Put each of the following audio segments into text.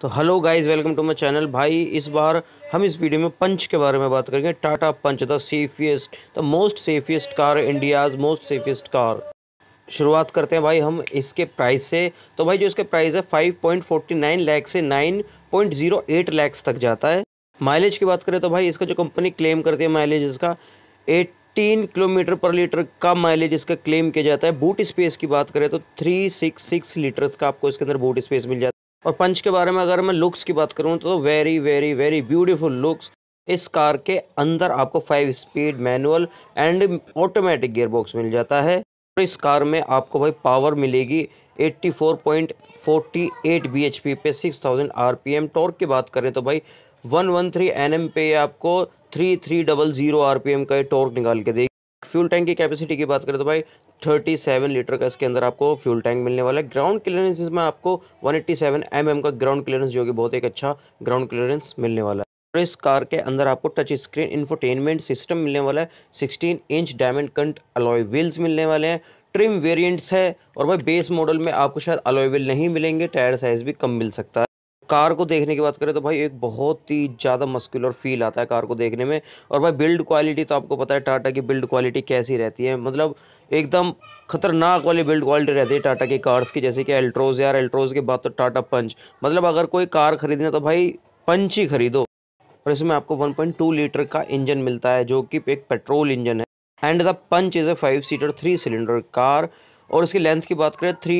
तो hello guys welcome to my channel भाई इस बार हम इस वीडियो में पंच के बारे में बात करेंगे Tata Punch the safest the most safest car India's most safest car शुरुआत करते हैं भाई हम इसके प्राइस से तो भाई जो इसके प्राइस है 5.49 लैक्स से 9.08 लैक्स तक जाता है माइलेज की बात करें तो भाई इसका जो कंपनी क्लेम करती है माइलेज इसका एट किलोमीटर पर लीटर का माइलेज इसका क्लेम किया जाता है बूट स्पेस की बात करें तो थ्री सिक्स सिक्स लीटर्स का आपको इसके अंदर बूट स्पेस मिल जाता है और पंच के बारे में अगर मैं लुक्स की बात करूँ तो very very very beautiful looks इस कार के अंदर आपको five speed manual and automatic gearbox मिल जाता है और इस कार में आपको भाई पावर मिलेगी 84.48 bhp पे 6000 rpm टॉर्क की बात करें तो भाई 113 nm पे आपको 3300 rpm का ये टॉर्क निकाल के देगी फ्यूल टैंक की कैपेसिटी की बात करें तो भाई 37 लीटर का इसके अंदर आपको फ्यूल टैंक मिलने वाला है ग्राउंड क्लियरेंस इसमें आपको 187 एट्टी mm का ग्राउंड क्लियरेंस जो कि बहुत एक अच्छा ग्राउंड क्लियरेंस मिलने वाला है और इस कार के अंदर आपको टच स्क्रीन इन्फोटेनमेंट सिस्टम मिलने वाला है 16 inch diamond cut alloy wheels मिलने वाले हैं ट्रिम वेरिएंट्स है और भाई बेस मॉडल में आपको शायद अलॉय व्हील नहीं मिलेंगे टायर साइज़ भी कम मिल सकता है कार को देखने की बात करें तो भाई एक बहुत ही ज़्यादा मस्कुलर फील आता है कार को देखने में और भाई बिल्ड क्वालिटी तो आपको पता है टाटा की बिल्ड क्वालिटी कैसी रहती है मतलब एकदम खतरनाक वाली बिल्ड क्वालिटी रहती है टाटा की कार्स की जैसे कि एल्ट्रोज़ यार एल्ट्रोज़ के बाद तो टाटा पंच मतलब अगर कोई कार खरीदना तो भाई पंच ही खरीदो और इसमें आपको वन लीटर का इंजन मिलता है जो कि एक पेट्रोल इंजन है and the Punch is a five seater three cylinder car और इसकी लेंथ की बात करें थ्री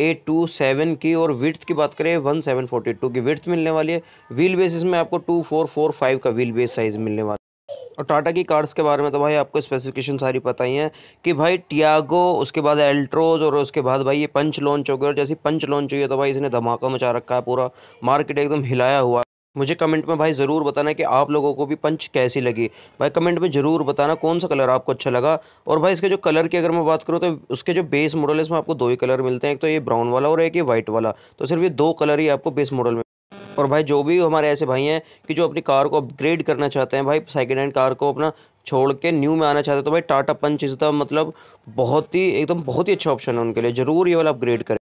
एट टू सेवन की और विथ की बात करें वन सेवन फोर्टी टू की विथ्थ मिलने वाली है व्हील बेस इसमें आपको टू फोर फोर फाइव का व्हील बेस साइज़ मिलने वाला है और टाटा की कार्स के बारे में तो भाई आपको स्पेसिफिकेशन सारी पता ही है कि भाई टियागो उसके बाद एल्ट्रोज और उसके बाद भाई ये पंच लॉन्च हो गया और जैसे पंच लॉन्च हुई है तो भाई इसने धमाका मचा रखा है पूरा मार्केट एकदम हिलाया हुआ मुझे कमेंट में भाई ज़रूर बताना कि आप लोगों को भी पंच कैसी लगी भाई कमेंट में ज़रूर बताना कौन सा कलर आपको अच्छा लगा और भाई इसके जो कलर की अगर मैं बात करूँ तो उसके जो बेस मॉडल है इसमें आपको दो ही कलर मिलते हैं एक तो ये ब्राउन वाला और एक ये वाइट वाला तो सिर्फ ये दो कलर ही आपको बेस मॉडल में और भाई जो भी हमारे ऐसे भाई हैं कि जो अपनी कार को अपग्रेड करना चाहते हैं भाई सेकेंड हैंड कार को अपना छोड़ के न्यू में आना चाहते हैं तो भाई टाटा पंच इसका मतलब बहुत ही एकदम बहुत ही अच्छा ऑप्शन है उनके लिए ज़रूर ये वाला अपग्रेड करें